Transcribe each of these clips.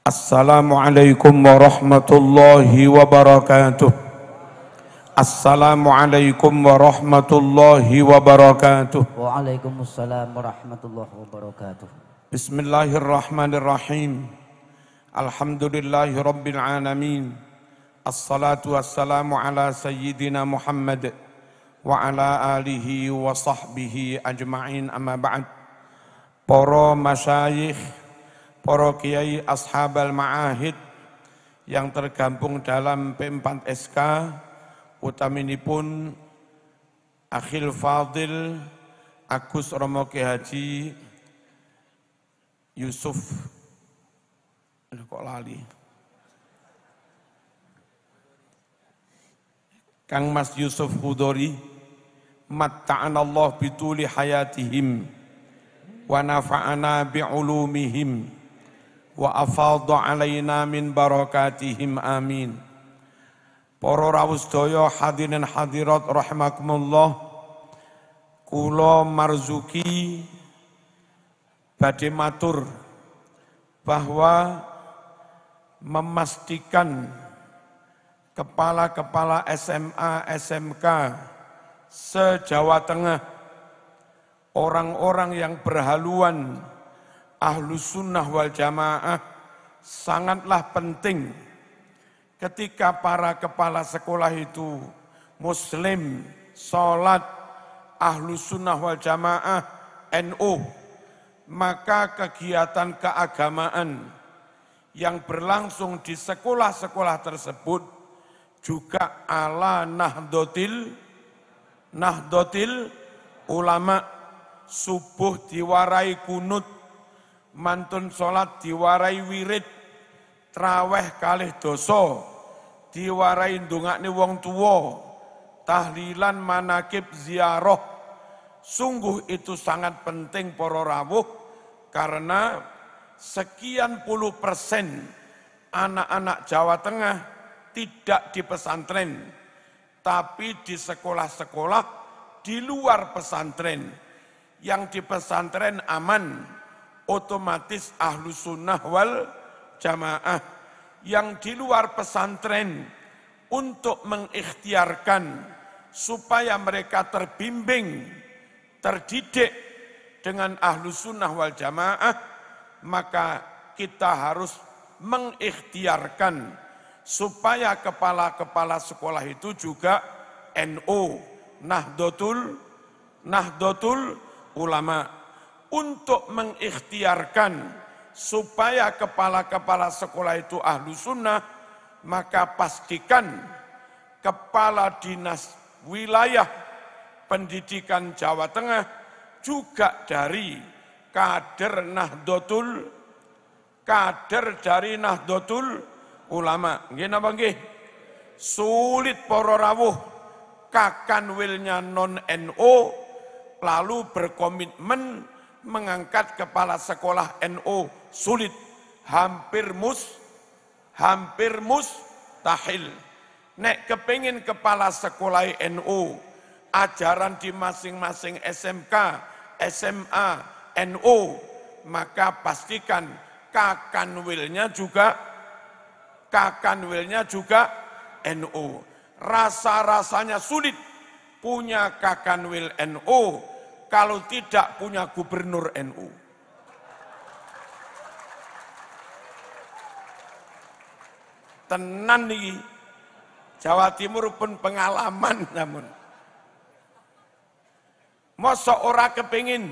السلام عليكم ورحمة الله وبركاته السلام عليكم ورحمة الله وبركاته وعليكم السلام ورحمة الله وبركاته بسم الله الرحمن الرحيم الحمد لله رب العالمين الصلاة والسلام على سيدنا محمد وعلى آله وصحبه أجمعين أما بعد para masyayikh para kiai ashabal ma'ahid yang tergabung dalam P4SK utaminipun Akhil Fadil Agus Romo Haji Yusuf Aduh, kok lali Kang Mas Yusuf Hudori Khudori Allah bituli hayatihim wa nafa'ana bi'ulumihim wa afaldo alaina min barakatihim amin rawus doyo hadirin hadirat rahimakumullah kulo marzuki badematur matur bahwa memastikan kepala-kepala SMA, SMK se-Jawa Tengah, orang-orang yang berhaluan ahlu sunnah wal jamaah sangatlah penting ketika para kepala sekolah itu muslim, sholat, ahlu sunnah wal jamaah, NU, maka kegiatan keagamaan yang berlangsung di sekolah-sekolah tersebut juga ala nahdotil, nahdotil ulama subuh diwarai kunut mantun sholat diwarai wirid, traweh kalih doso, diwarai ni wong tuwo, tahlilan manakib ziarah. Sungguh itu sangat penting poro rawuh karena sekian puluh persen anak-anak Jawa Tengah tidak di pesantren, tapi di sekolah-sekolah di luar pesantren. Yang di pesantren aman, otomatis ahlu sunnah wal jamaah yang di luar pesantren untuk mengikhtiarkan supaya mereka terbimbing, terdidik dengan ahlu sunnah wal jamaah, maka kita harus mengikhtiarkan supaya kepala-kepala sekolah itu juga NU, NO, Nahdlatul Nahdlatul Ulama untuk mengikhtiarkan supaya kepala-kepala sekolah itu ahlu sunnah, maka pastikan kepala dinas wilayah pendidikan Jawa Tengah juga dari kader Nahdlatul kader dari Nahdlatul Ulama. Nggih napa nggih? Sulit para rawuh kakan wilnya non NO lalu berkomitmen mengangkat kepala sekolah NU NO sulit, hampir mus, hampir mustahil. Nek kepingin kepala sekolah NU NO, ajaran di masing-masing SMK, SMA, NU, NO, maka pastikan kakanwilnya juga kakanwilnya juga NU. Rasa-rasanya sulit punya kakanwil NU kalau tidak punya gubernur NU. Tenan nih, Jawa Timur pun pengalaman namun. mau seorang kepingin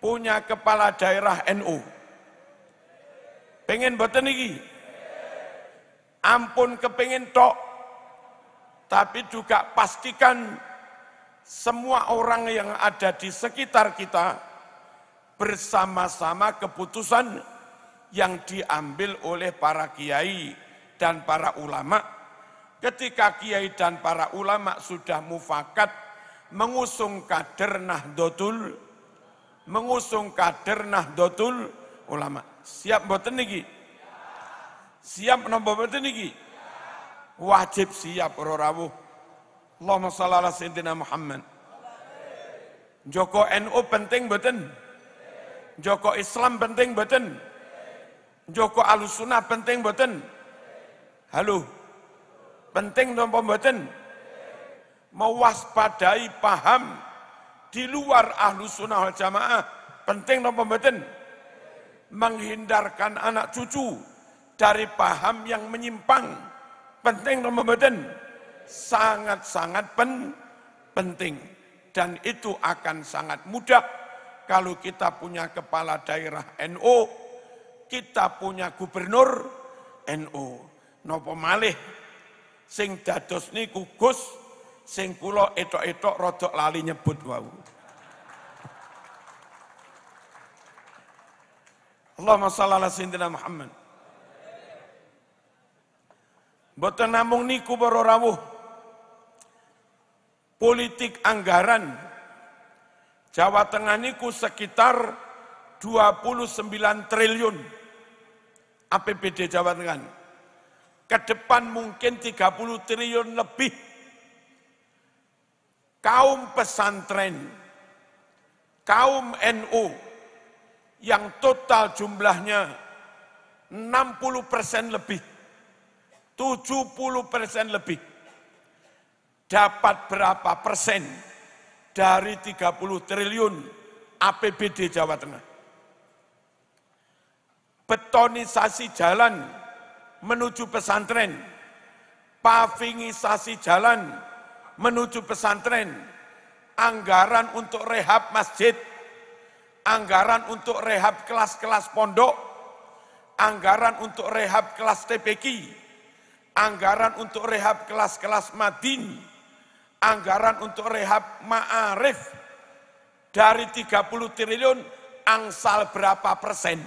punya kepala daerah NU. Pengen buat ini? Ampun kepingin tok. Tapi juga pastikan semua orang yang ada di sekitar kita bersama-sama keputusan yang diambil oleh para kiai dan para ulama. Ketika kiai dan para ulama sudah mufakat mengusung kader Nahdlatul mengusung kader Nahdlatul ulama. Siap mboten niki? Siap napa mboten niki? Wajib siap ora rawuh. Allahumma shalli ala sayyidina Muhammad. Joko NU penting beten. Joko Islam penting beten. Joko Alusunah penting beten. Halo. Penting nopo beten. Mewaspadai paham di luar ahlu sunnah wal jamaah. Penting nopo beten. Menghindarkan anak cucu dari paham yang menyimpang. Penting nopo beten sangat-sangat pen, penting. Dan itu akan sangat mudah kalau kita punya kepala daerah NU, kita punya gubernur NU. NO. Nopo malih sing dados niku Gus sing kula etok-etok rodok lali nyebut wau. Allahumma shalli ala sayyidina Muhammad. Boten namung niku para rawuh politik anggaran Jawa Tengah niku sekitar 29 triliun APBD Jawa Tengah. Ke depan mungkin 30 triliun lebih. Kaum pesantren, kaum NU yang total jumlahnya 60 persen lebih, 70 persen lebih dapat berapa persen dari 30 triliun APBD Jawa Tengah. Betonisasi jalan menuju pesantren, pavingisasi jalan menuju pesantren, anggaran untuk rehab masjid, anggaran untuk rehab kelas-kelas pondok, anggaran untuk rehab kelas TPQ, anggaran untuk rehab kelas-kelas madin, anggaran untuk rehab ma'arif dari 30 triliun angsal berapa persen?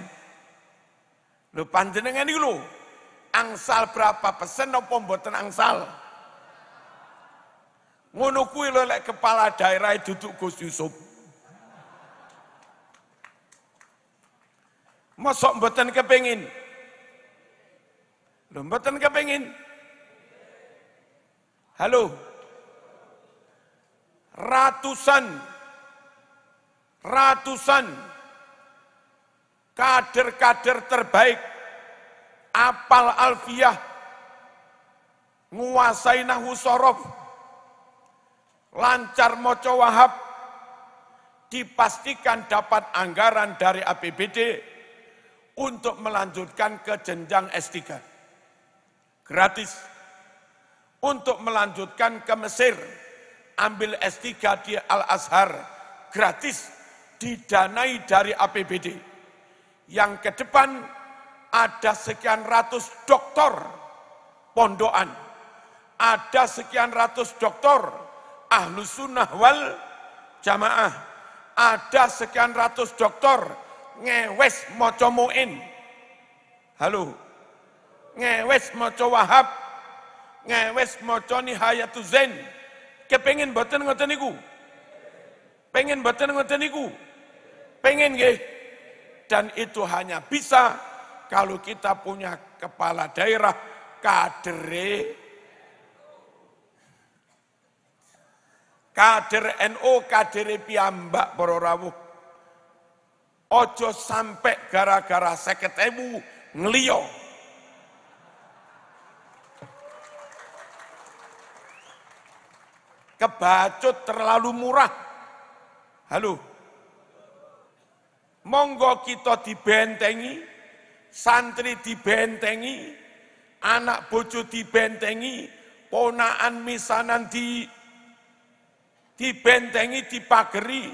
Lu panjenengan ini lho, angsal berapa persen apa mboten angsal? Ngono kuwi lho lek kepala daerah e duduk Gus Yusuf. Mosok mboten kepengin? Lho mboten kepengin? Halo ratusan ratusan kader-kader terbaik apal alfiah nguasai nahu sorof lancar moco wahab dipastikan dapat anggaran dari APBD untuk melanjutkan ke jenjang S3 gratis untuk melanjutkan ke Mesir ambil S3 di Al-Azhar gratis didanai dari APBD. Yang ke depan ada sekian ratus doktor Pondohan, Ada sekian ratus doktor ahlu sunnah wal jamaah. Ada sekian ratus doktor ngewes mu'in. Halo, ngewes moco wahab, ngewes moco nihayatu zen kepengen beten ngoten niku. Pengen baten ngoten niku. Pengen nggih. Dan itu hanya bisa kalau kita punya kepala daerah kader, kader NO, kader Piambak, para rawuh. Ojo sampai gara-gara seket ewu ngeliyo. kebacut terlalu murah. Halo. Monggo kita dibentengi, santri dibentengi, anak bocu dibentengi, ponaan misanan di dibentengi, dipageri,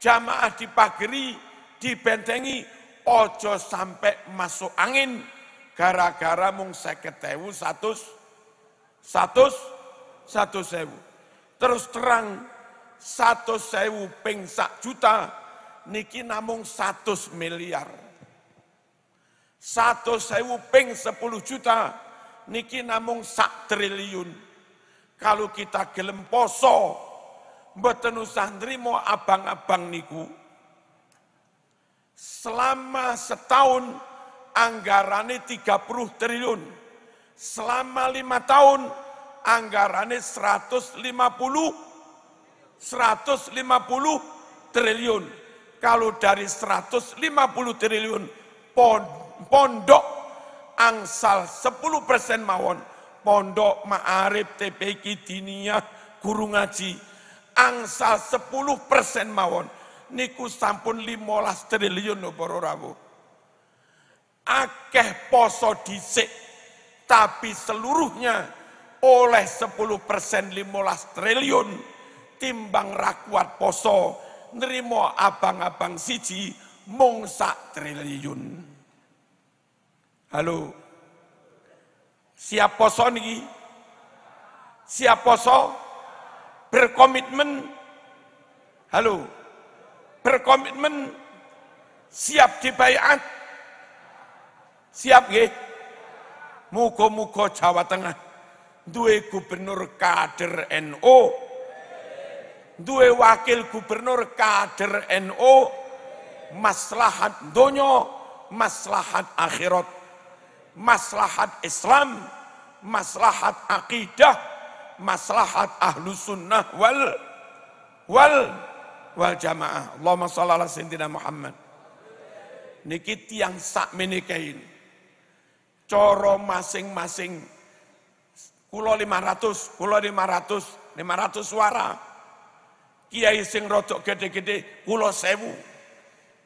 jamaah dipageri, dibentengi, ojo sampai masuk angin, gara-gara mung seketewu satu, satu, satu sewu. Terus terang, satu sewu ping sak juta, niki namung satu miliar. Satu sewu ping sepuluh juta, niki namung sak triliun. Kalau kita gelem poso, mboten usah nrimo abang-abang niku. Selama setahun anggarannya 30 triliun. Selama lima tahun anggarannya 150 150 triliun. Kalau dari 150 triliun pondok angsal 10 persen mawon. Pondok Ma'arif, TPK, dinia Guru Ngaji. Angsal 10 persen mawon. Niku sampun 15 triliun no poro rawo Akeh poso disik tapi seluruhnya oleh 10 persen 15 triliun timbang rakuat poso nerimo abang-abang siji mung sak triliun halo siap poso niki siap poso berkomitmen halo berkomitmen siap dibayat siap nggih muga-muga Jawa Tengah duwe gubernur kader NU, NO. duwe wakil gubernur kader NU, NO. maslahat donya, maslahat akhirat, maslahat Islam, maslahat akidah, maslahat ahlu sunnah wal wal wal jamaah. Allahumma sholli ala sayyidina Muhammad. Niki yang sak menikain. Coro masing-masing Kulo 500, kulo 500, 500 suara. Kiai sing rodok gede-gede, kulo sewu.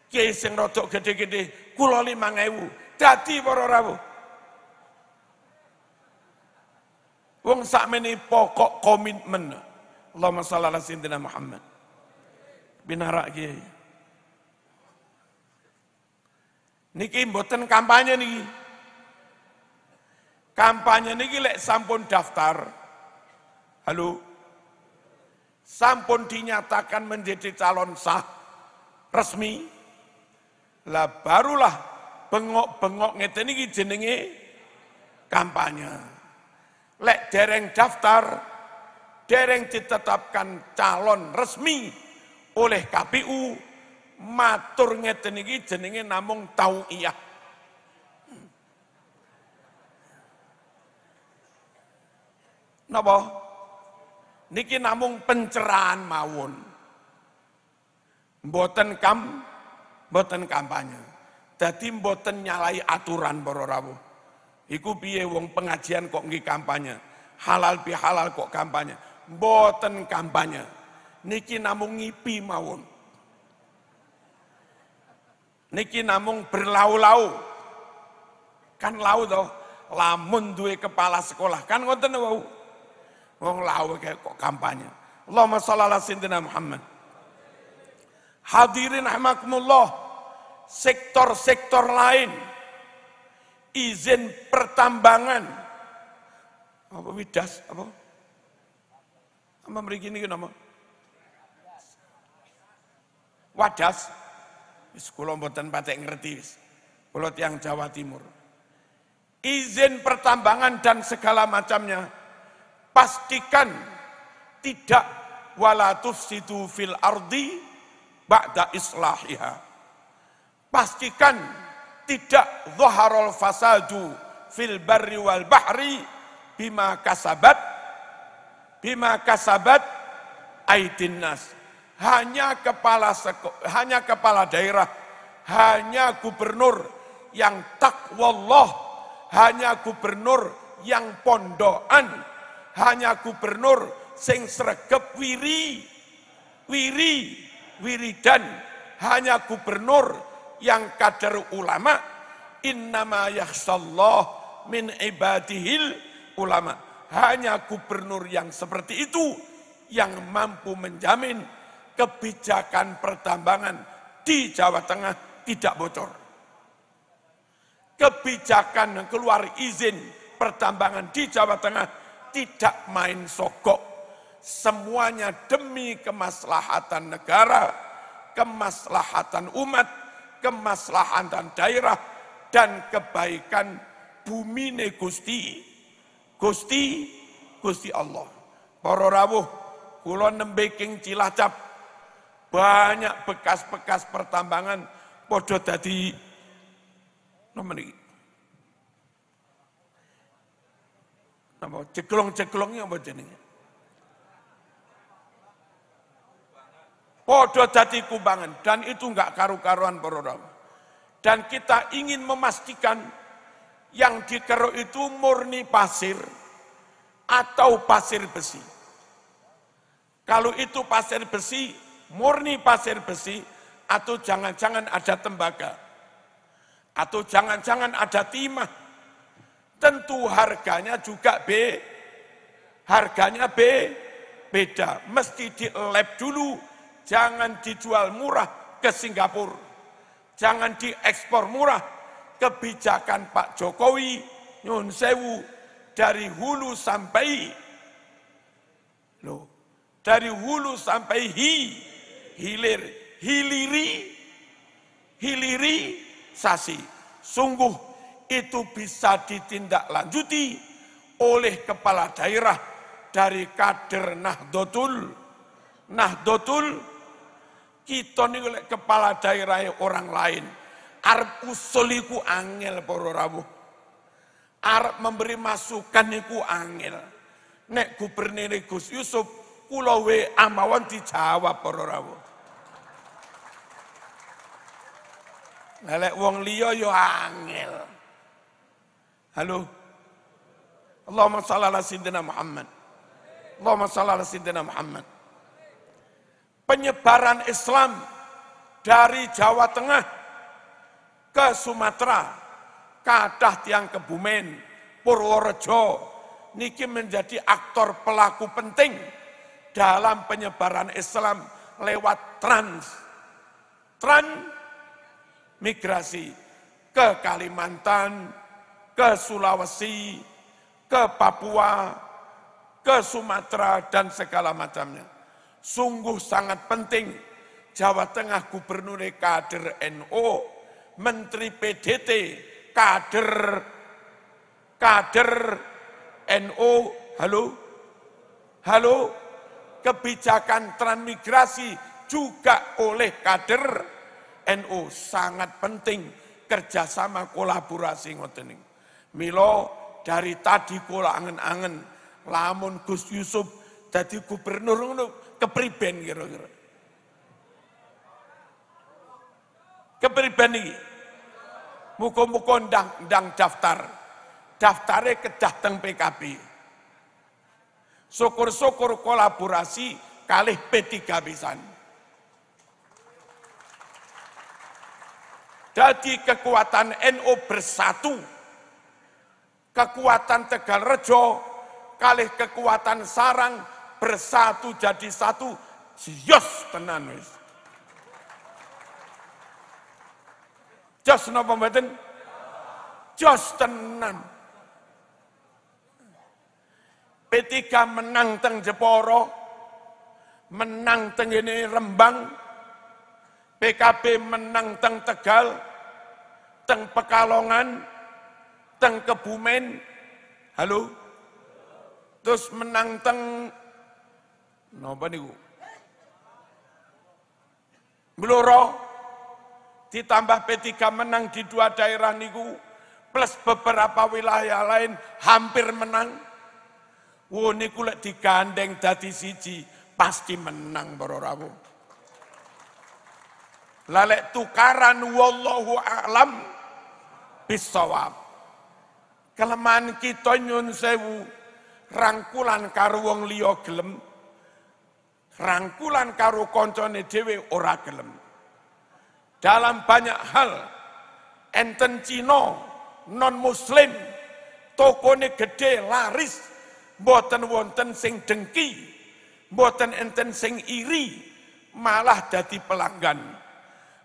Kiai sing rodok gede-gede, kulo lima ngewu. Dati poro rawu. Wong meni pokok komitmen. Allahumma shalli ala sayyidina Muhammad. Binara kiai. Niki mboten kampanye niki. Kampanye ini lek sampun daftar. Halo. Sampun dinyatakan menjadi calon sah resmi. Lah barulah bengok-bengok ngeten iki jenenge kampanye. Lek dereng daftar, dereng ditetapkan calon resmi oleh KPU, matur ngeten iki jenenge namung tauiyah. Napa? Niki namung pencerahan mawon. Mboten kam mboten kampanye. Dadi mboten nyalai aturan para rawuh. Iku piye wong pengajian kok nggih kampanye. Halal pi halal kok kampanye. Mboten kampanye. Niki namung ngipi mawon. Niki namung berlau-lau. Kan lau toh, lamun duwe kepala sekolah. Kan ngoten wau. Wong lawe kayak kok kampanye. Allahumma shalli ala sayyidina Muhammad. Hadirin rahmakumullah, sektor-sektor lain izin pertambangan apa widas apa apa mriki niki nama wadas wis kula mboten patek ngerti wis kula tiyang Jawa Timur izin pertambangan dan segala macamnya pastikan tidak walatus situ fil ardi ba'da islahiha. Pastikan tidak zaharul fasadu fil barri wal bahri bima kasabat bima kasabat aitinas. Hanya kepala hanya kepala daerah, hanya gubernur yang takwallah, hanya gubernur yang pondokan hanya gubernur sing sregep wiri wiri wiridan hanya gubernur yang kader ulama innama min ibadihil ulama hanya gubernur yang seperti itu yang mampu menjamin kebijakan pertambangan di Jawa Tengah tidak bocor. Kebijakan keluar izin pertambangan di Jawa Tengah tidak main sogok. Semuanya demi kemaslahatan negara, kemaslahatan umat, kemaslahatan daerah, dan kebaikan bumi ne Gusti. Gusti, Allah. Para rawuh, kula nembeking Cilacap. Banyak bekas-bekas pertambangan podo tadi. Nomor ini. Apa jeglong-jeglongnya apa jenenge? Podo jati kubangan dan itu enggak karu-karuan para Dan kita ingin memastikan yang dikeruk itu murni pasir atau pasir besi. Kalau itu pasir besi, murni pasir besi, atau jangan-jangan ada tembaga, atau jangan-jangan ada timah, tentu harganya juga B. Harganya B, beda. Mesti di lab dulu, jangan dijual murah ke Singapura. Jangan diekspor murah. Kebijakan Pak Jokowi, Nyun Sewu, dari hulu sampai loh, dari hulu sampai hi, hilir, hiliri, hiliri, sasi. Sungguh itu bisa ditindaklanjuti oleh kepala daerah dari kader Nahdlatul Nahdlatul kita oleh kepala daerah e orang lain arku usuliku angel poro rabu. Arab memberi masukan niku angel nek gubernur Gus Yusuf pulau we amawan dijawab poro rabu. Lelek wong liyo yo ya angel. Halo? Allahumma shalli ala Sayyidina Muhammad. Allahumma shalli ala Sayyidina Muhammad. Penyebaran Islam dari Jawa Tengah ke Sumatera, Kadah Tiang Kebumen, Purworejo, niki menjadi aktor pelaku penting dalam penyebaran Islam lewat trans trans migrasi ke Kalimantan, ke Sulawesi, ke Papua, ke Sumatera, dan segala macamnya. Sungguh sangat penting Jawa Tengah gubernur e kader NO, Menteri PDT kader kader NO, halo, halo, kebijakan transmigrasi juga oleh kader NU NO. sangat penting kerjasama kolaborasi ngoten Milo dari tadi kula angen-angen lamun Gus Yusuf jadi gubernur ngono kepriben kira-kira. Kepriben iki. Muga-muga ndang, ndang daftar. Daftare kedah teng PKB. Syukur-syukur kolaborasi kalih P3 pisan. Jadi kekuatan NO bersatu kekuatan Tegal Rejo, kalih kekuatan sarang, bersatu jadi satu, sios tenan wis. Jos napa mboten? Jos tenan. P3 menang teng Jeporo, menang teng ini Rembang, PKB menang teng Tegal, teng Pekalongan, teng Kebumen, halo, terus menang teng, napa niku? Bloro, ditambah P3 menang di dua daerah niku, plus beberapa wilayah lain hampir menang. Wo niku lek digandeng dadi siji, pasti menang para rawu Lalek tukaran wallahu a'lam bisawab. Kelemahan kita nyun sewu, rangkulan karo wong liya gelem, rangkulan karo koncone dhewe ora gelem. Dalam banyak hal, enten Cina, non muslim, tokone gede laris, boten wonten sing dengki, boten enten sing iri, malah dadi pelanggan.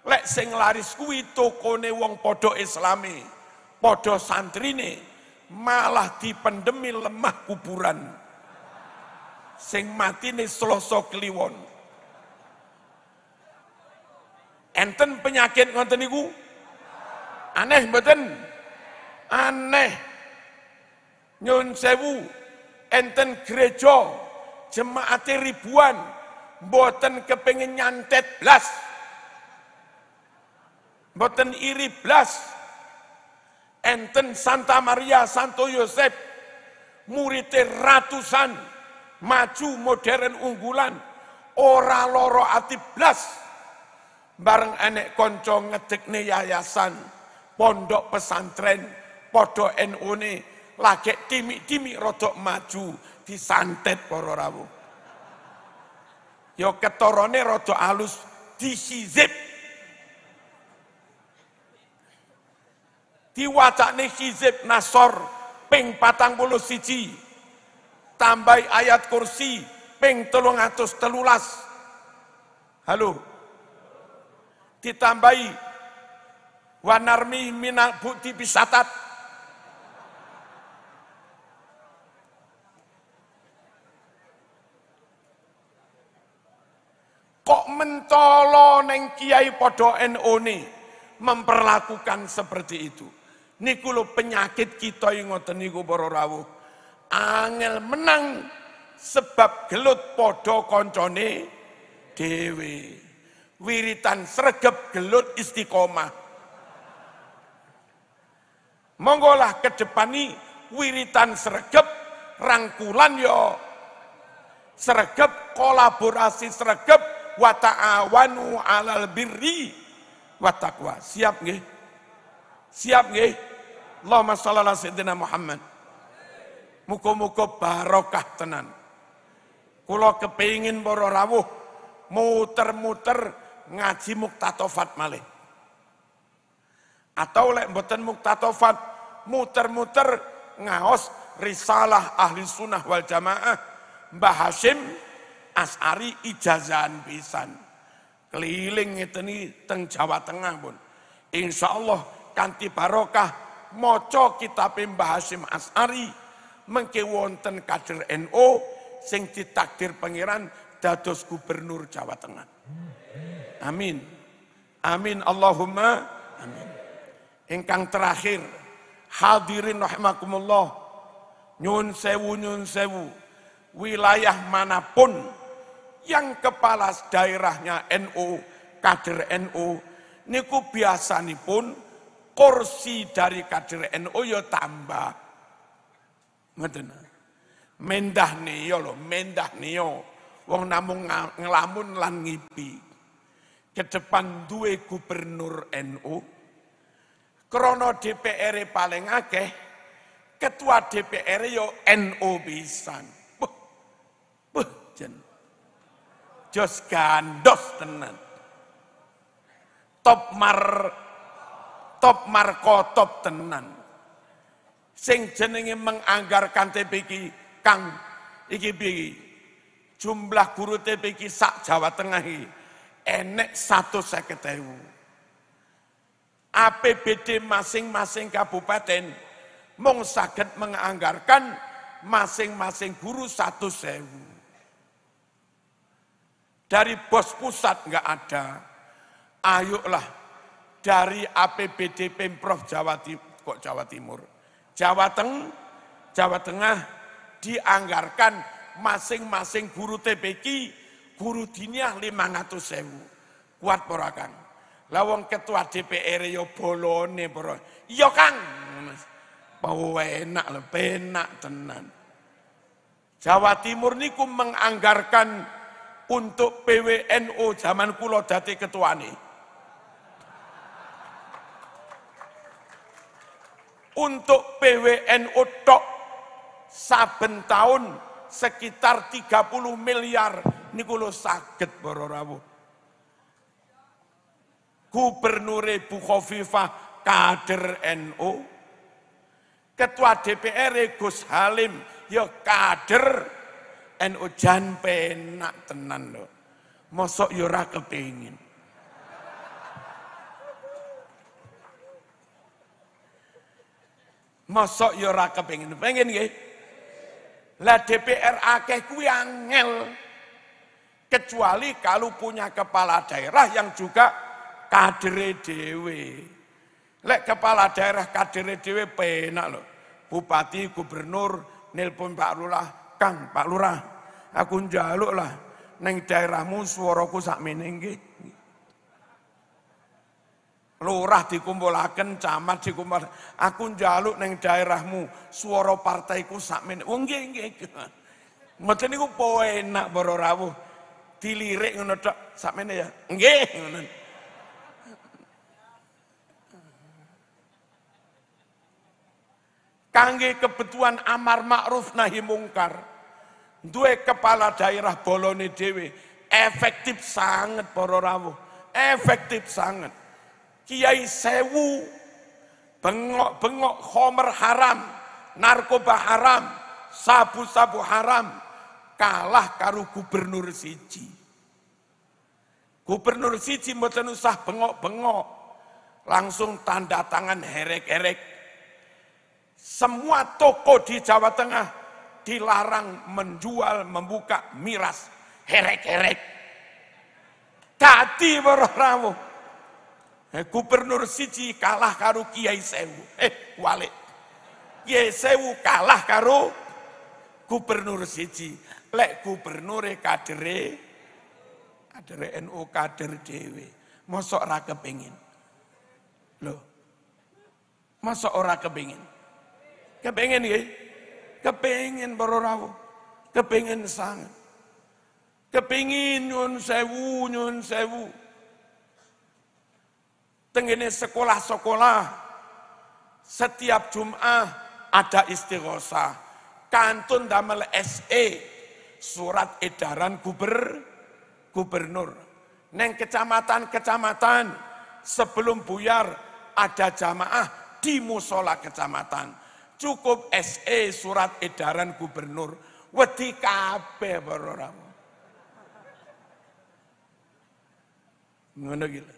Lek sing laris kuwi tokone wong padha islame, padha santrine, malah dipendemi lemah kuburan. Sing mati nih seloso kliwon. Enten penyakit ngonten niku? Aneh mboten? Aneh. Nyun sewu, enten gereja, jemaate ribuan, mboten kepengin nyantet blas. Mboten iri blas enten Santa Maria, Santo Yosef, muridnya ratusan, maju modern unggulan, ora loro ati blas, bareng anek konco yayasan, pondok pesantren, podo NU ne, lagi timi timi rodok maju, disantet Santet rawuh. Yo ketorone rodok alus, disizip, diwacakne hizib nasor ping patang puluh siji tambah ayat kursi ping telung atus telulas halo ditambahi wanarmi minang bukti bisatat kok mencolo neng kiai podo NU ini memperlakukan seperti itu Niku lo penyakit kita yang ngoten niku para rawuh. Angel menang sebab gelut podo koncone dewi. Wiritan sergep gelut istiqomah. Monggolah ke depan nih wiritan sergep rangkulan yo ya. sergep kolaborasi wata wata'awanu alal birri watakwa siap nggih Siap nggih? Allahumma shalli ala sayyidina Muhammad. Muko-muko barokah tenan. Kula kepingin para rawuh muter-muter ngaji muktatofat malih. Atau lek mboten muktatofat muter-muter ngaos risalah ahli sunnah wal jamaah Mbah Hashim As'ari ijazahan pisan. Keliling ngeten teng Jawa Tengah pun. Insya Allah Kanti barokah moco kitab Mbah Hasyim As'ari mengke wonten kader NU sing ditakdir pangeran dados gubernur Jawa Tengah. Amin. Amin Allahumma amin. Ingkang terakhir hadirin rahimakumullah nyun sewu nyun sewu wilayah manapun yang kepala daerahnya NU NO, kader NU NO, niku biasanipun pun kursi dari kader NU yo ya tambah. Ngeten. Mendah niyo lo, mendah niyo. Wong namung ngelamun lan ngipi. depan dua gubernur NU. Krono DPR paling akeh, ketua DPR yo ya NU pisan. Buh, buh, jen. Jos gandos tenan. Top mar top Marco top tenan. Sing jenenge menganggarkan TPK Kang iki bi Jumlah guru TPK sak Jawa Tengah iki enek satu 150.000. APBD masing-masing kabupaten mong saged menganggarkan masing-masing guru satu sewu. Dari bos pusat nggak ada, ayolah dari APBD Pemprov Jawa Timur, kok Jawa Timur, Jawa Teng, Jawa Tengah dianggarkan masing-masing guru TPQ, guru diniah 500 sewu. Kuat porakan. Lawang ketua DPR yo ya bolone bro. Yo iya, kang, Pau enak lho, penak tenan. Jawa Timur niku menganggarkan untuk PWNO zaman kulo dati ketuane untuk PWNU tok saben tahun sekitar 30 miliar niku lo sakit para rawuh. Gubernur Ibu Khofifah kader NU. Ketua DPR e Gus Halim ya kader NU jan penak tenan lo, Mosok yo ya ora Masuk ya ora kepengin, pengen nggih. Lah DPR akeh kuwi angel. Kecuali kalau punya kepala daerah yang juga kader Dewi, Lek kepala daerah kader Dewi penak lho. Bupati, gubernur, nelpon Pak Lurah, Kang, Pak Lurah, aku njaluk lah neng daerahmu suaraku sak meneng nggih. Lurah dikumpulaken, camat dikumpul. Aku njaluk neng daerahmu, suara partaiku sak menit. Wong nggih nggih. Mboten niku poenak para rawuh. Dilirik ngono tok, sak menit ya. Nggih ngono. Kangge kebetulan amar ma'ruf nahi mungkar. Duwe kepala daerah bolone dhewe, efektif sangat para rawuh. Efektif sangat. Kiai Sewu, bengok-bengok homer haram, narkoba haram, sabu-sabu haram, kalah karu gubernur siji. Gubernur siji mboten usah bengok-bengok, langsung tanda tangan herek-herek. Semua toko di Jawa Tengah dilarang menjual membuka miras herek-herek. Tadi -herek. Eh, gubernur siji kalah karo Kiai Sewu. Eh, walik. Kiai Sewu kalah karo gubernur siji. Lek gubernure kadere kadere NU kader dhewe. Mosok ora kepingin. Loh. Mosok ora kepingin. kepingin, nggih? Kepingin para rawuh. kepingin sangat. Kepengin nyun sewu nyun sewu tengene sekolah-sekolah. Setiap Jum'ah ada istighosah. Kantun damel SE. Surat edaran guber, gubernur. Neng kecamatan-kecamatan. Sebelum buyar ada jamaah di musola kecamatan. Cukup SE surat edaran gubernur. Wedi kabeh para ngono gila.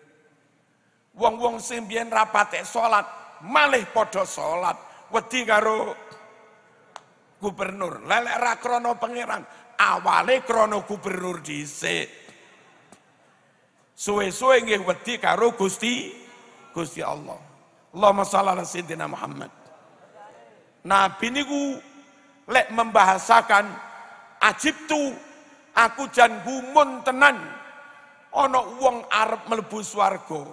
Wong-wong sing rapate salat, malih padha salat. Wedi karo gubernur. Lelek ra krana pangeran, awale krono gubernur dhisik. Suwe-suwe nggih wedi karo Gusti Gusti Allah. Allahumma shalli ala sayyidina Muhammad. Nabi niku lek membahasakan ajib tu aku jan gumun tenan ana wong arep mlebu swarga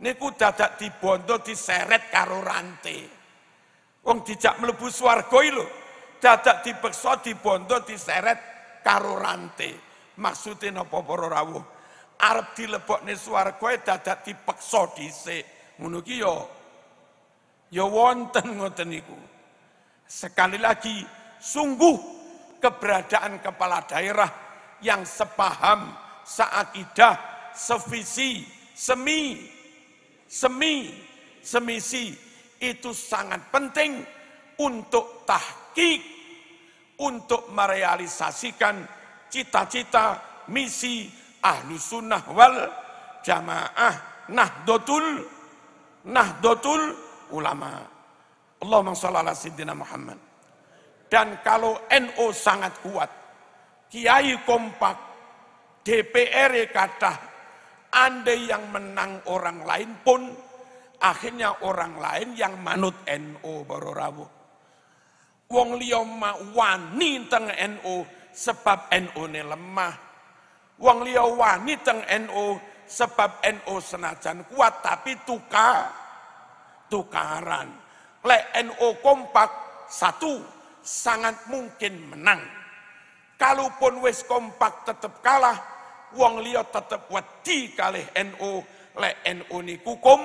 niku dadak dibondo diseret karo rantai. Wong dijak mlebu swarga lho, dadak dibekso dibondo diseret karo rantai. Maksude napa para rawuh? Arep dilebokne swarga e dadak dipeksa dhisik. Ngono ki Yo ya. Yo ya wonten ngoten niku. Sekali lagi sungguh keberadaan kepala daerah yang sepaham, seakidah, sevisi, semi semi, semisi itu sangat penting untuk tahkik, untuk merealisasikan cita-cita, misi ahlu sunnah wal jamaah nahdotul nahdotul ulama. Allahumma sholli ala sayyidina Muhammad. Dan kalau NU NO sangat kuat, kiai kompak, DPR e kata Andai yang menang orang lain pun, akhirnya orang lain yang manut NO baru rabu. Wong liya wani teng NO sebab NO ne lemah. Wong liya wani teng NO sebab NO senajan kuat tapi tukar tukaran. Lek NO kompak satu sangat mungkin menang. Kalaupun wis kompak tetap kalah, wong liya tetep wedi kalih NU NO. lek NU ni niku kum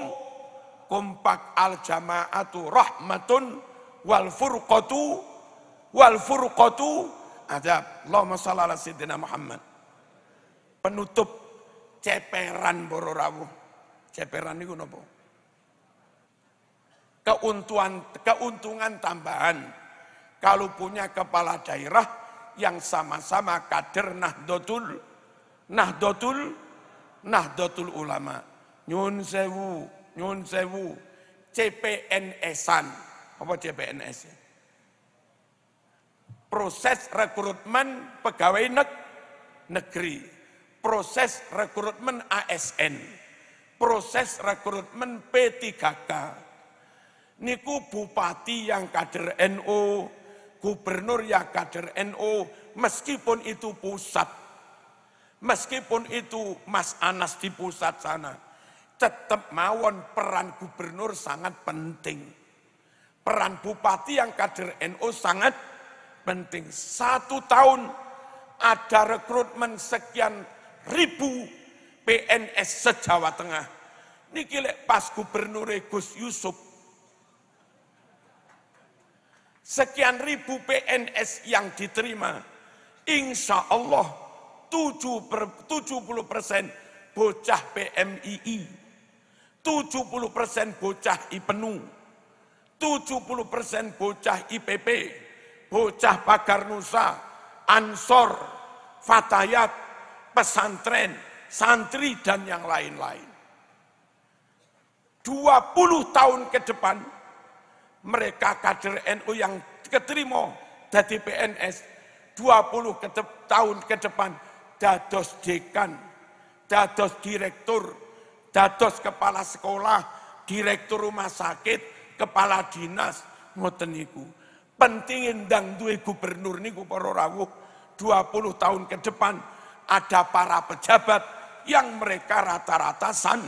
kompak al jamaatu rahmatun wal furqatu wal furqatu adab Allahumma shalli ala sayyidina Muhammad penutup ceperan boro rawuh ceperan niku napa keuntungan keuntungan tambahan kalau punya kepala daerah yang sama-sama kader Nahdlatul Nahdlatul Nahdlatul Ulama. Nyun sewu, nyun sewu. CPNS-an. Apa CPNS? -nya? Proses rekrutmen pegawai neg negeri. Proses rekrutmen ASN. Proses rekrutmen P3K. Niku bupati yang kader NU, NO, gubernur yang kader NU, NO, meskipun itu pusat Meskipun itu Mas Anas di pusat sana, tetap mawon peran gubernur sangat penting. Peran bupati yang kader NU sangat penting. Satu tahun ada rekrutmen sekian ribu PNS se-Jawa Tengah. Niki lek pas gubernur Gus Yusuf. Sekian ribu PNS yang diterima. Insya Allah 70 persen bocah PMII, 70 persen bocah IPENU, 70 persen bocah IPP, bocah Pagar Nusa, Ansor, Fatayat, pesantren, santri, dan yang lain-lain. 20 tahun ke depan, mereka kader NU yang keterima dari PNS, 20 ke tahun ke depan, dados dekan, dados direktur, dados kepala sekolah, direktur rumah sakit, kepala dinas, ngoten niku. Penting ndang duwe gubernur niku para rawuh 20 tahun ke depan ada para pejabat yang mereka rata-rata san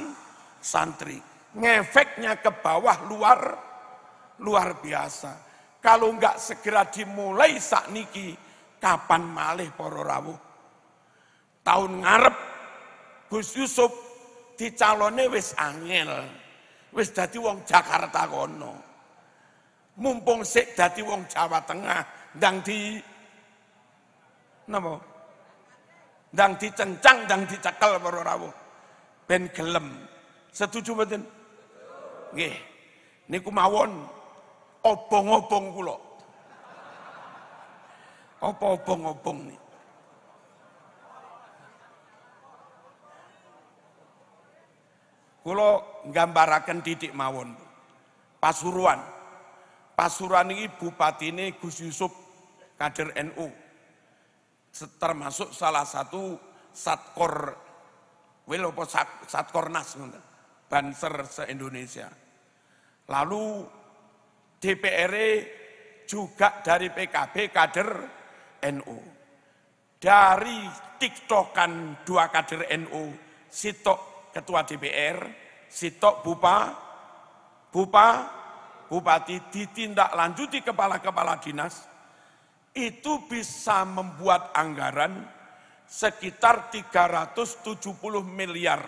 santri. Ngefeknya ke bawah luar luar biasa. Kalau enggak segera dimulai sakniki, kapan malih para rawuh Tahun ngarep Gus Yusuf dicalone wis angel. Wis dadi wong Jakarta kono. Mumpung sik dadi wong Jawa Tengah ndang di napa? Ndang dicencang, ndang dicekel para rawuh. Ben gelem. Setuju mboten? Nggih. Niku mawon obong-obong kula. Apa obong-obong niku? Kulo gambarakan titik mawon. Pasuruan. Pasuruan ini Bupati ini Gus Yusuf kader NU. Termasuk salah satu satkor Wilopo satkornas banser se-Indonesia. Lalu DPR e juga dari PKB kader NU. Dari tiktokan dua kader NU, sitok ketua DPR, sitok bupa, bupa, bupati ditindaklanjuti kepala-kepala dinas, itu bisa membuat anggaran sekitar 370 miliar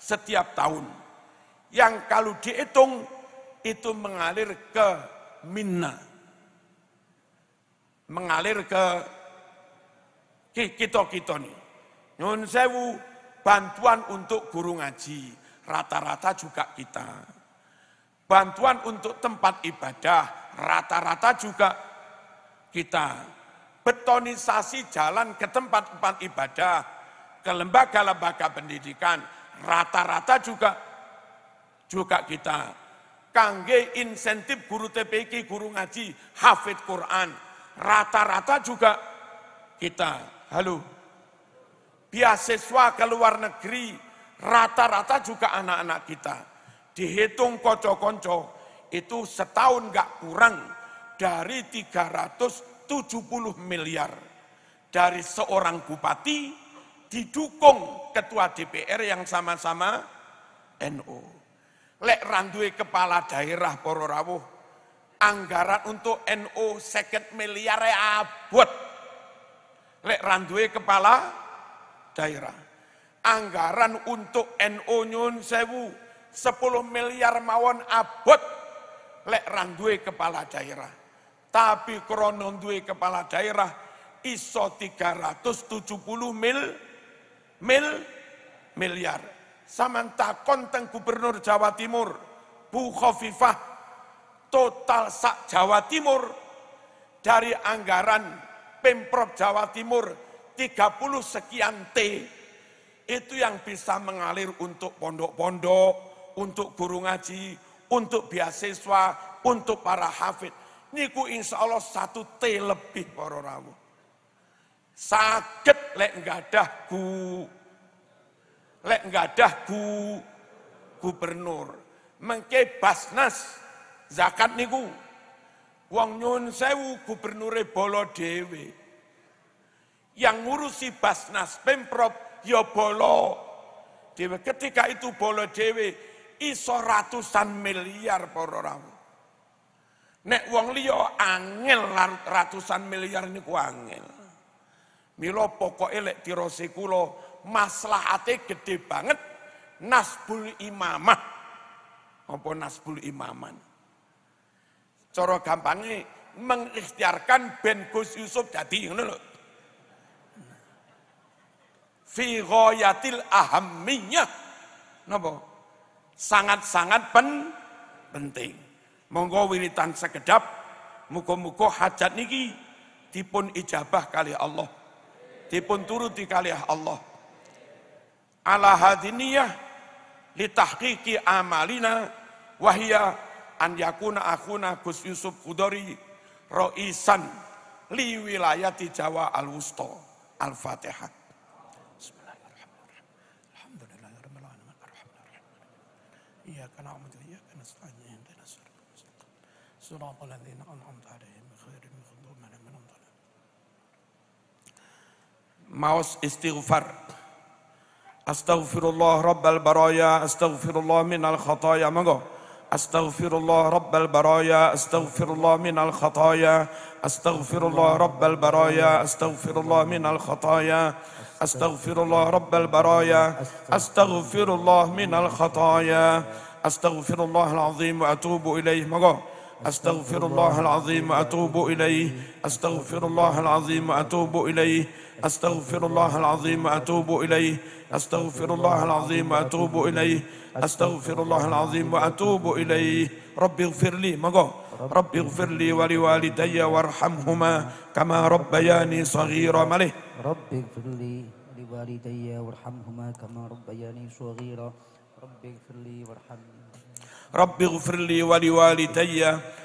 setiap tahun. Yang kalau dihitung itu mengalir ke Minna. Mengalir ke kita-kita nih. Nyun sewu, bantuan untuk guru ngaji, rata-rata juga kita. Bantuan untuk tempat ibadah, rata-rata juga kita. Betonisasi jalan ke tempat-tempat ibadah, ke lembaga-lembaga pendidikan, rata-rata juga juga kita kangge insentif guru TPK, guru ngaji, hafid Quran. Rata-rata juga kita. Halo, Biasiswa ke luar negeri, rata-rata juga anak-anak kita. Dihitung konco-konco, itu setahun nggak kurang dari 370 miliar. Dari seorang bupati didukung ketua DPR yang sama-sama NU. Lek randui kepala daerah Pororawuh, anggaran untuk NU second miliar abot. Lek randui kepala daerah. Anggaran untuk NU Nyun Sewu 10 miliar mawon abot lek randuwe kepala daerah. Tapi krono duwe kepala daerah iso 370 mil mil miliar. Saman takon teng Gubernur Jawa Timur, Bu Khofifah, total sak Jawa Timur dari anggaran Pemprov Jawa Timur 30 sekian T itu yang bisa mengalir untuk pondok-pondok, untuk guru ngaji, untuk beasiswa, untuk para hafid. Niku insya Allah satu T lebih para rawuh. Sakit lek nggadah ku, lek nggadah ku gubernur. Mengke basnas zakat niku. Wong nyun sewu gubernure bolo dewi yang ngurusi Basnas Pemprov ya bolo dewe. Ketika itu bolo dewe iso ratusan miliar para rawuh. Nek wong liya angel ratusan miliar niku angel. milo pokoke lek tirose kula maslahate gede banget nasbul imamah. Apa nasbul imaman? Cara gampangnya mengikhtiarkan Ben Gus Yusuf jadi ngono lho fi ghoyatil ahammiyah. Napa? Sangat-sangat pen, penting. Monggo wiritan sekedap muga-muga hajat niki dipun ijabah kali Allah. Dipun turuti kali Allah. Ala hadiniyah litahqiqi amalina wahia an yakuna akhuna Gus Yusuf Kudori roisan li wilayah di Jawa Al-Wusta. Al-Fatihah. صراط الذين أنعمت عليهم غير المغضوب عليهم ولا الضالين ماوس استغفر أستغفر الله رب البرايا أستغفر الله من الخطايا مغو أستغفر الله رب البرايا أستغفر الله من الخطايا أستغفر الله رب البرايا أستغفر الله من الخطايا أستغفر الله رب البرايا أستغفر الله من الخطايا أستغفر الله العظيم وأتوب إليه مغو أستغفر الله العظيم وأتوب إليه أستغفر الله العظيم وأتوب إليه أستغفر الله العظيم وأتوب إليه أستغفر الله العظيم وأتوب إليه أستغفر الله العظيم وأتوب إليه ربي اغفر لي مقو ربي اغفر لي ولوالدي وارحمهما كما ربياني صغيرا مليه ربي اغفر لي ولوالدي وارحمهما كما ربياني صغيرا ربي اغفر لي وارحمهما رب اغفر لي ولوالدي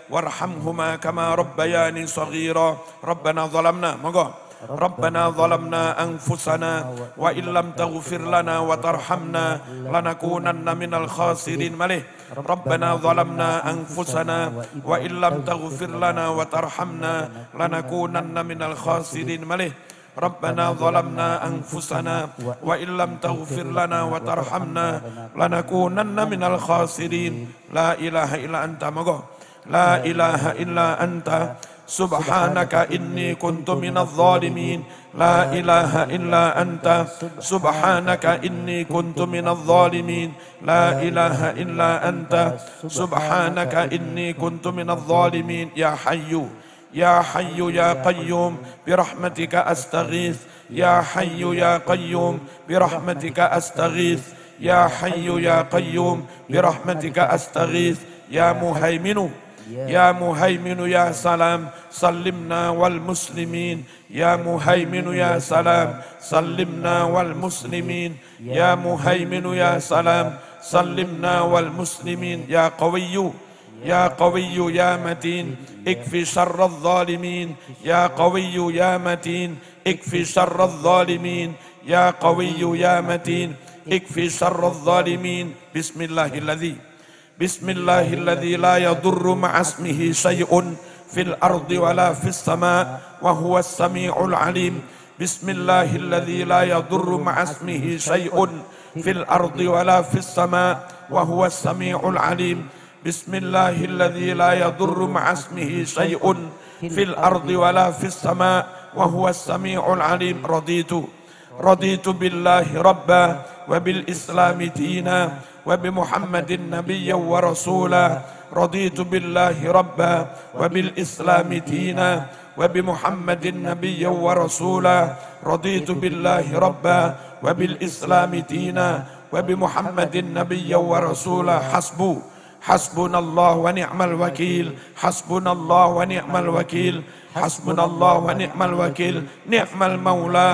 وارحمهما كما ربياني صغيرا ربنا ظلمنا مقام ربنا ظلمنا أنفسنا وإن لم تغفر لنا وترحمنا لنكونن من الخاسرين مليه ربنا ظلمنا أنفسنا وإن لم تغفر لنا وترحمنا لنكونن من الخاسرين مليه ربنا ظلمنا أنفسنا وإن لم تغفر لنا وترحمنا لنكونن من الخاسرين لا إله إلا أنت مغو لا إله إلا أنت سبحانك إني كنت من الظالمين لا إله إلا أنت سبحانك إني كنت من الظالمين لا إله إلا أنت سبحانك إني كنت من الظالمين يا حي يا حي يا قيوم برحمتك أستغيث يا حي يا قيوم برحمتك أستغيث يا حي يا قيوم برحمتك أستغيث يا مهيمن يا مهيمن يا سلام سلمنا والمسلمين يا مهيمن يا سلام سلمنا والمسلمين يا مهيمن يا سلام سلمنا والمسلمين يا قوي يا قوي يا متين اكفي شر الظالمين يا قوي يا متين اكفي شر الظالمين يا قوي يا متين اكفي شر الظالمين بسم الله الذي بسم الله الذي لا يضر مع اسمه شيء في الارض ولا في السماء وهو السميع العليم بسم الله الذي لا يضر مع اسمه شيء في الارض ولا في السماء وهو السميع العليم بسم الله الذي لا يضر مع اسمه شيء في الأرض ولا في السماء وهو السميع العليم رضيت رضيت بالله ربا وبالإسلام دينا وبمحمد نبيا ورسولا رضيت بالله ربا وبالإسلام دينا وبمحمد نبيا ورسولا رضيت بالله ربا وبالإسلام دينا وبمحمد نبيا ورسولا حسبوا حسبنا الله ونعم الوكيل حسبنا الله ونعم الوكيل حسبنا الله ونعم الوكيل نعم المولى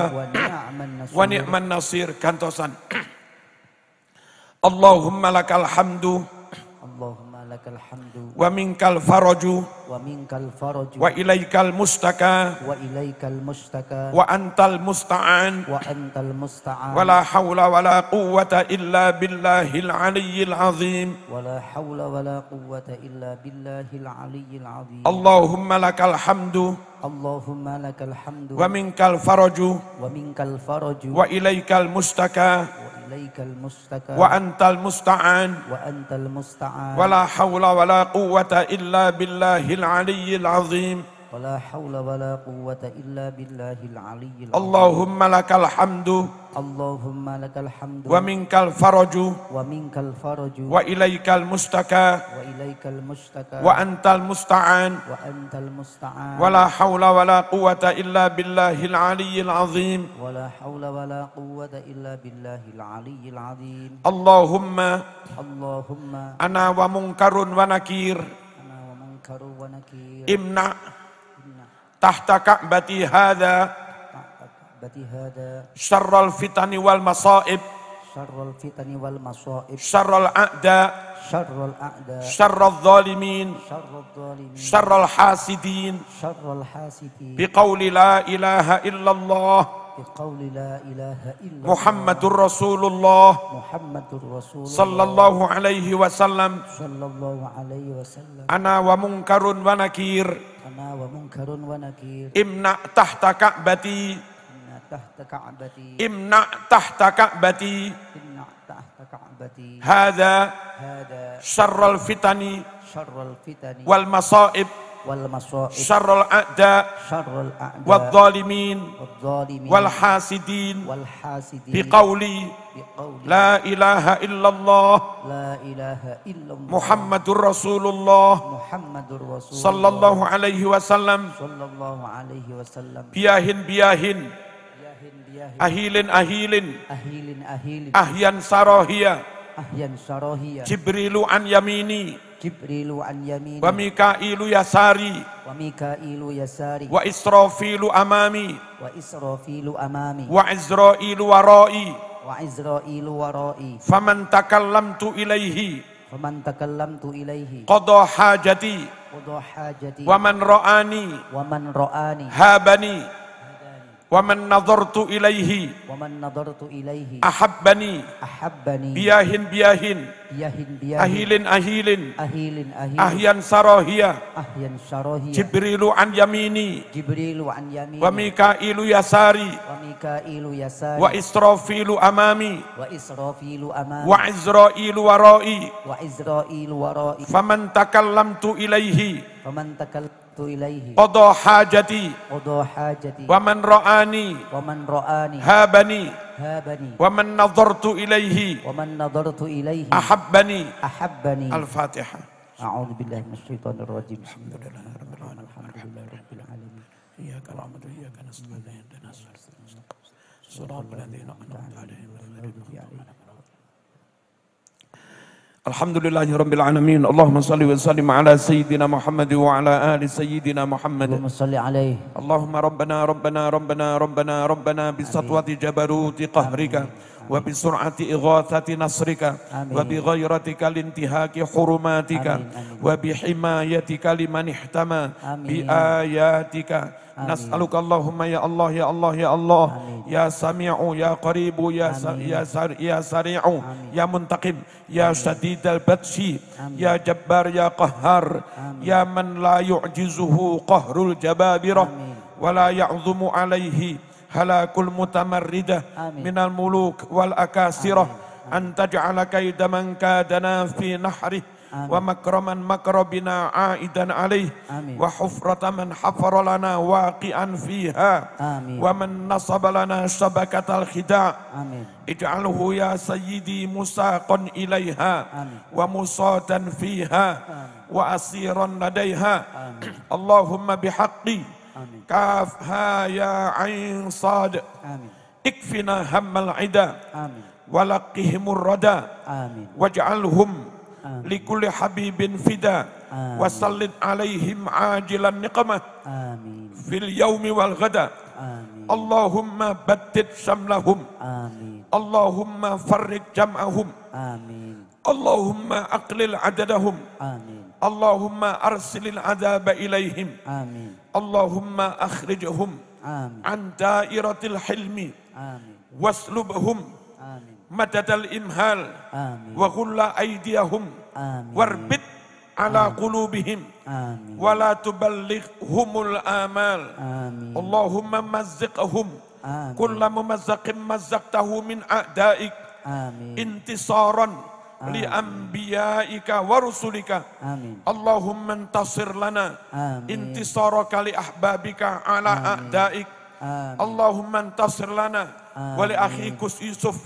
ونعم النصير كنتوسان اللهم لك الحمد lakal hamdu wa minkal faraju wa minkal faraju wa ilaikal mustaka wa ilaikal mustaka wa antal musta'an wa antal musta'an wa la haula wa la quwwata illa billahil aliyyil azim wa la haula wa la quwwata illa billahil aliyyil azim Allahumma lakal hamdu اللهم لك الحمد ومنك الفرج ومنك الفرج وإليك المشتكى وإليك المشتكى وأنت المستعان وأنت المستعان ولا حول ولا قوة إلا بالله العلي العظيم ولا حول ولا قوة إلا بالله العلي العظيم اللهم لك الحمد اللهم لك الحمد ومنك الفرج ومنك الفرج وإليك المستكى وإليك المستكى وأنت المستعان وأنت المستعان ولا حول ولا قوة إلا بالله العلي العظيم ولا حول ولا قوة إلا بالله العلي العظيم اللهم اللهم أنا ومنكر ونكير أنا ومنكر ونكير امنع tahta ka'bati hadha syarral fitani wal masaib syarral fitani wal masaib syarral a'da syarral a'da syarral zalimin syarral zalimin syarral hasidin syarral hasidin biqauli la ilaha illallah Muhammadur Rasulullah sallallahu alaihi wasallam ana wa munkarun imna tahta ka'bati imna tahta ka'bati imna tahta fitani syarral fitani wal masaib wal masaib syarrul a'da wal zalimin wal hasidin wal biqauli la ilaha illallah muhammadur rasulullah sallallahu alaihi wasallam sallallahu alaihi biahin biahin ahilin ahilin ahyan sarohia ahyan sarohia jibrilu an yamini Jibrilu an yamini. Wa Mikailu yasari. Wa Mikailu yasari. Wa Israfilu amami. Wa Israfilu amami. Wa Izrailu warai. Wa Izrailu warai. Faman takallamtu ilaihi. Faman takallamtu ilaihi. Qadha hajati. Qadha hajati. Wa man ra'ani. Wa man ra'ani. Habani. Waman nadartu ilaihi Waman ilaihi Ahabbani Ahabbani Biyahin biyahin Biyahin biyahin Ahilin ahilin Ahilin ahilin Ahyan sarahia Ahyan Jibrilu an yamini Jibrilu an yamini Wa Mikailu yasari Wa Mikailu yasari Wa Israfilu amami Wa Israfilu amami Wa Izrailu warai Wa Izrailu warai ilaihi Faman takaltu ilaihi. Qadha hajati. Qadha hajati. Waman ra'ani. Waman ra'ani. Habani. Habani. Waman nadhartu ilaihi. Waman nadhartu ilaihi. Ahabbani. Ahabbani. Al-Fatihah. A'udzu billahi minasyaitonir rajim. Alhamdulillah rabbil alamin. Alhamdulillah rabbil alamin. Iyyaka na'budu wa iyyaka nasta'in. Ihdinash shiratal mustaqim. Shiratal ladzina an'amta 'alaihim ghairil maghdubi 'alaihim الحمد لله رب العالمين اللهم صل وسلم على سيدنا محمد وعلى آل سيدنا محمد اللهم صل عليه اللهم ربنا ربنا ربنا ربنا ربنا بسطوة جبروت قهرك وبسرعة إغاثة نصرك آمين. وبغيرتك لانتهاك حرماتك آمين. آمين. وبحمايتك لمن احتمى بآياتك نسألك اللهم يا الله يا الله يا الله يا سميع يا قريب يا يا يا سريع يا منتقم يا شديد البطش يا جبار يا قهار يا من لا يعجزه قهر الجبابرة ولا يعظم عليه هلاك المتمردة من الملوك والأكاسرة أن تجعل كيد من كادنا في نحره Amin. wa makroman makrobina aidan alaih Amin. wa hufrataman hafarolana waqi'an fiha Amin. wa man nasabalana syabakatal khida' Amin. ij'alhu ya sayyidi musaqan ilaiha Amin. wa musadan fiha Amin. wa asiran ladaiha Allahumma bihaqqi Amin. kaf ha ya ain sad Amin. ikfina hammal ida Amin. walaqihimur rada Amin. waj'alhum لكل حبيب فداء وسلط عليهم عاجل النقمة آمين في اليوم والغدا آمين اللهم بدد شملهم آمين اللهم فرق جمعهم آمين اللهم أقلل عددهم آمين اللهم أرسل العذاب إليهم آمين اللهم أخرجهم آمين عن دائرة الحلم آمين واسلبهم madadal imhal Amin. wa kulla aydiyahum warbit ala qulubihim Amin. wa la tuballighumul amal Allahumma mazziqhum Amin. kulla mumazzaqin mazzaqtahu min a'daik Amin. intisaran li anbiyaika wa rusulika Allahumma intasir lana Amin. intisaraka li ahbabika ala Amin. a'daik Allahumma antasir lana wa li akhikus Yusuf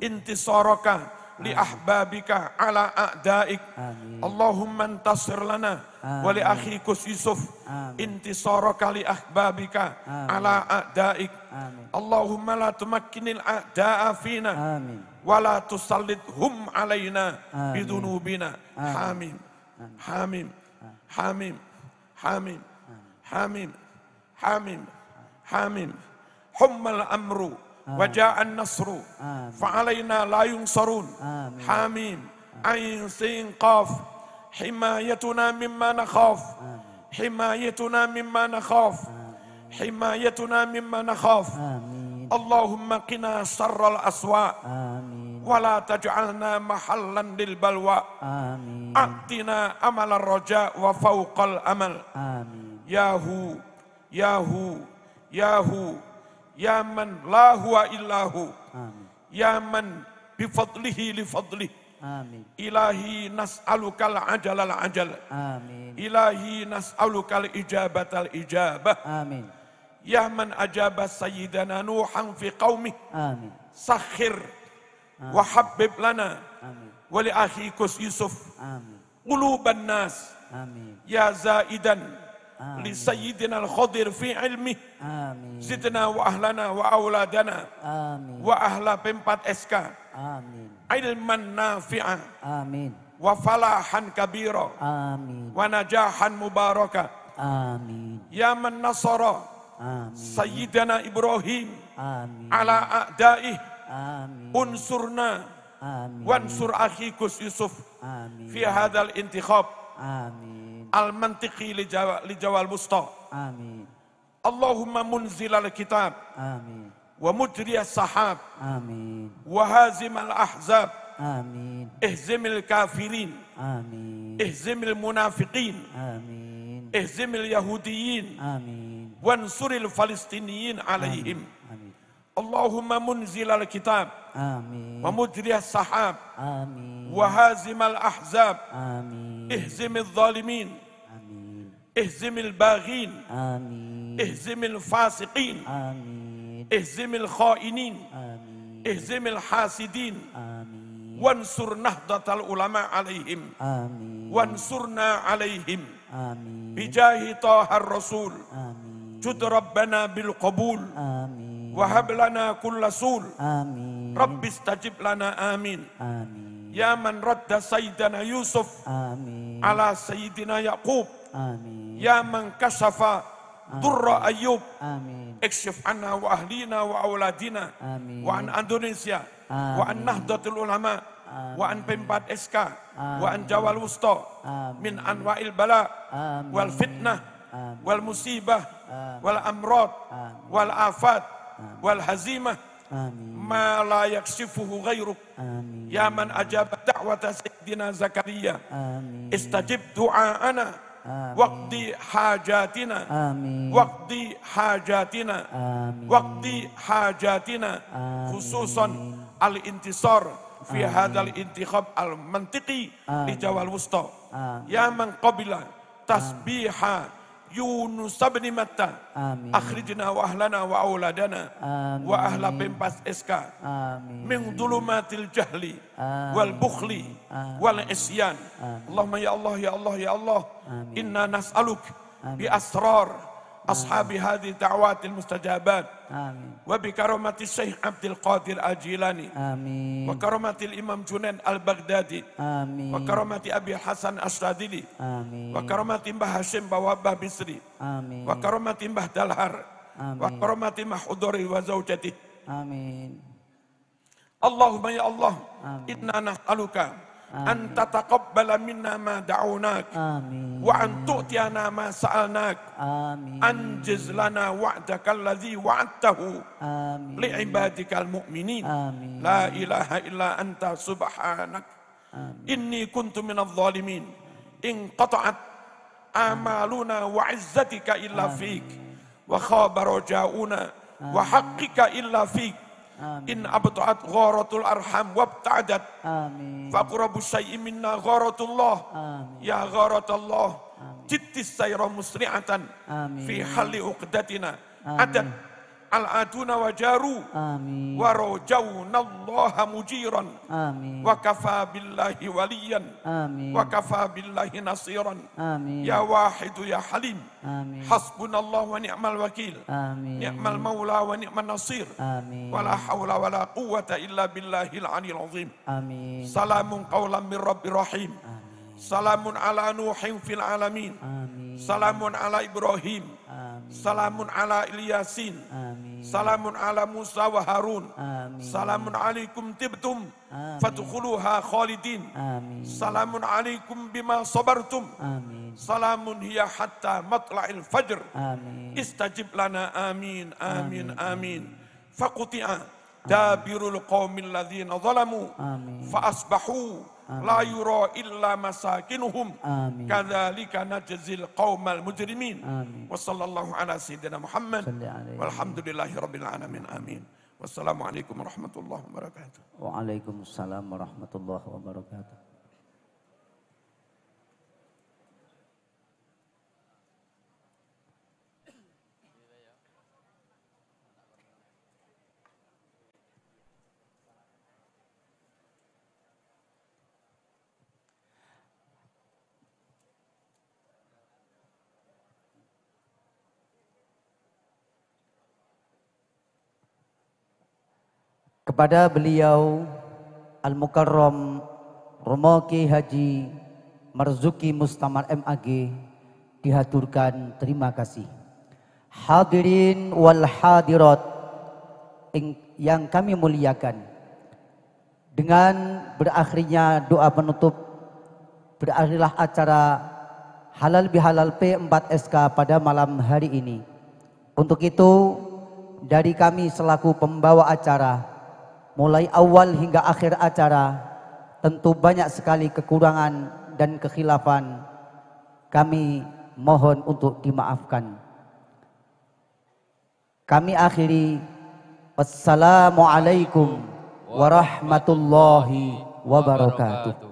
intisorokan, intisaraka li ahbabika ala a'daik Allahumma antasir lana wa li akhikus Yusuf intisaraka li ahbabika ala a'daik Allahumma la tumakkinil a'da'a fina wa la tusallithum alaina bidunubina Hamim Hamim Hamim Hamim Hamim Hamim Hamim حامل حم الأمر وجاء النصر فعلينا لا ينصرون حاميم عين سين قاف حمايتنا مما نخاف حمايتنا مما نخاف حمايتنا مما نخاف اللهم قنا شر الأسواء ولا تجعلنا محلا للبلوى أعطنا أمل الرجاء وفوق الأمل يا هو يا هو yahu ya man la huwa illahu amin ya bi fadlihi li fadlih amin ilahi nas'alukal ajalal ajal amin ilahi nas'alukal ijabatal ijabah amin ya man ajaba sayyidana nuhan fi qaumi amin sakhir wa habbib lana amin wa li akhi yusuf amin quluban nas amin ya zaidan li sayyidina al-Khadir fi ilmi. Amin. Zidna wa ahlana wa auladana. Amin. Wa ahla pempat SK. Amin. Ilman nafi'a. Amin. Wa falahan kabira. Amin. Wa najahan mubaraka. Amin. Ya man nasara. Amin. Ibrahim. Amin. Ala a'daih. Amin. Unsurna. Amin. Wansur akhikus Yusuf. Amin. Fi hadal intikhab. Amin. المنطقي لجوال الوسطى آمين اللهم منزل الكتاب آمين ومجري السحاب آمين وهازم الأحزاب آمين اهزم الكافرين آمين اهزم المنافقين آمين اهزم اليهوديين آمين وانصر الفلسطينيين عليهم آمين. اللهم منزل الكتاب آمين ومجري السحاب آمين وهازم الأحزاب آمين اهزم الظالمين Ihzimil baghin. Amin. Ihzimil fasiqin. Amin. Ihzimil khainin. Amin. Ihzimil hasidin. Amin. Wansur nahdatal ulama alaihim. Amin. Wansurna alaihim. Amin. Bijahi tahar rasul. Amin. Jud rabbana bil qabul. Amin. Wahab lana kulla sul. Amin. Rabbi istajib lana amin. Ya man radda sayyidana Yusuf. Amin. Ala sayyidina Yaqub. Amin. Ya man kashafa durra Ayyub. Amin. Ikshif anna wa ahlina wa auladina. Amin. Wa an Indonesia. Amin. Wa an Nahdlatul Ulama. Amin. Wa an Pempat SK. Amin. Wa an Jawal Wusta. Amin. Min anwa'il bala. Amin. Wal fitnah. Amin. Wal musibah. Amin. Wal amrad. Amin. Wal afat. Amin. Wal hazimah. Amin. Ma la yaksifuhu ghairuk. Amin. Ya man ajab da'wata Sayyidina Zakaria. Amin. Istajib du'a'ana. Amin. Waktu hajatina. Amin. Waktu hajatina. Amin. Waktu hajatina. Amin. Khususon al-intisor fi hadal intikhab al-mantiqi di Jawa Wusta. Ya man qabila Yunus bin Matta. Amin. Akhrijna wa ahlana wa auladana Amin. wa ahla pempas SK. Amin. Min dhulumatil jahli Amin. wal bukhli Amin. wal isyan. Amin. Allahumma ya Allah ya Allah ya Allah. Amin. Inna nas'aluk bi asrar أصحاب هذه الدعوات المستجابات آمين وبكرامة الشيخ عبد القادر الجيلاني آمين وكرامة الإمام جنين البغدادي آمين وكرامة أبي الحسن الشاذلي آمين وكرامة مبه هاشم بوابة بصري آمين وكرامة مبه دلهر آمين وكرمة مبه وزوجته آمين اللهم يا الله آمين. إنا نسألك أن تتقبل منا ما دعوناك آمين. وأن تؤتينا ما سألناك آمين. أنجز لنا وعدك الذي وعدته آمين. لعبادك المؤمنين آمين. لا إله إلا أنت سبحانك آمين. إني كنت من الظالمين انقطعت آمالنا وعزتك إلا آمين. فيك وخاب رجاؤنا وحقك إلا فيك Amin. In abtu'at gharatul arham wabta'adat. Amin. qurabu syai'i minna gharatullah. Amin. Ya gharatallah. Jittis sayra musri'atan. Amin. Fi halli uqdatina. Amin. Adat العادون وجاروا آمين ورجونا الله مجيرا آمين وكفى بالله وليا آمين وكفى بالله نصيرا آمين يا واحد يا حليم آمين حسبنا الله ونعم الوكيل آمين نعم المولى ونعم النصير آمين ولا حول ولا قوة إلا بالله العلي العظيم آمين سلام قولا من رب رحيم آمين سلام على نوح في العالمين آمين سلام على إبراهيم Amin. Salamun ala Ilyasin. Amin. Salamun ala Musa wa Harun. Amin. Salamun alaikum tibtum. Amin. Fadkhuluha khalidin. Amin. Salamun alaikum bima sabartum. Amin. Salamun hiya hatta matla'il fajr. Amin. Istajib lana amin amin amin. amin dabirul qaumil ladzina zalamu fAasbahu, asbahu la yura illa masakinuhum kadzalika najzil qaumal mujrimin amin wa sallallahu ala sayyidina muhammad walhamdulillahi rabbil alamin amin wassalamualaikum warahmatullahi wabarakatuh waalaikumsalam warahmatullahi wabarakatuh kepada beliau Al-Mukarram Romoki Haji Marzuki Mustamar MAG dihaturkan terima kasih. Hadirin wal hadirat yang kami muliakan. Dengan berakhirnya doa penutup berakhirlah acara Halal Bihalal P4SK pada malam hari ini. Untuk itu dari kami selaku pembawa acara mulai awal hingga akhir acara tentu banyak sekali kekurangan dan kekhilafan kami mohon untuk dimaafkan kami akhiri Wassalamualaikum warahmatullahi wabarakatuh